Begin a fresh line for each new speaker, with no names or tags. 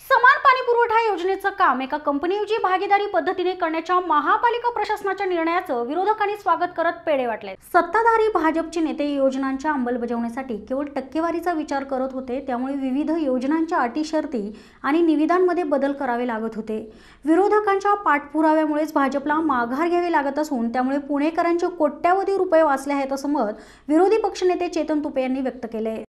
समान पाणी पुरवठा योजनेचं काम एका कंपनीऐवजी भागीदारी पद्धतीने करण्याच्या महापालिका प्रशासनाच्या निर्णयाचं विरोधकांनी स्वागत करत पेढे वाटले सत्ताधारी भाजपचे नेते योजनांच्या अंमलबजावणीसाठी केवळ टक्केवारीचा विचार करत होते त्यामुळे विविध योजनांच्या अटी शर्ती आणि निविदांमध्ये बदल करावे लागत होते विरोधकांच्या पाठपुराव्यामुळेच भाजपला माघार घ्यावी लागत असून त्यामुळे पुणेकरांचे कोट्यावधी रुपये वाचले आहेत असं मत विरोधी पक्षनेते
चेतन तुपे यांनी व्यक्त केले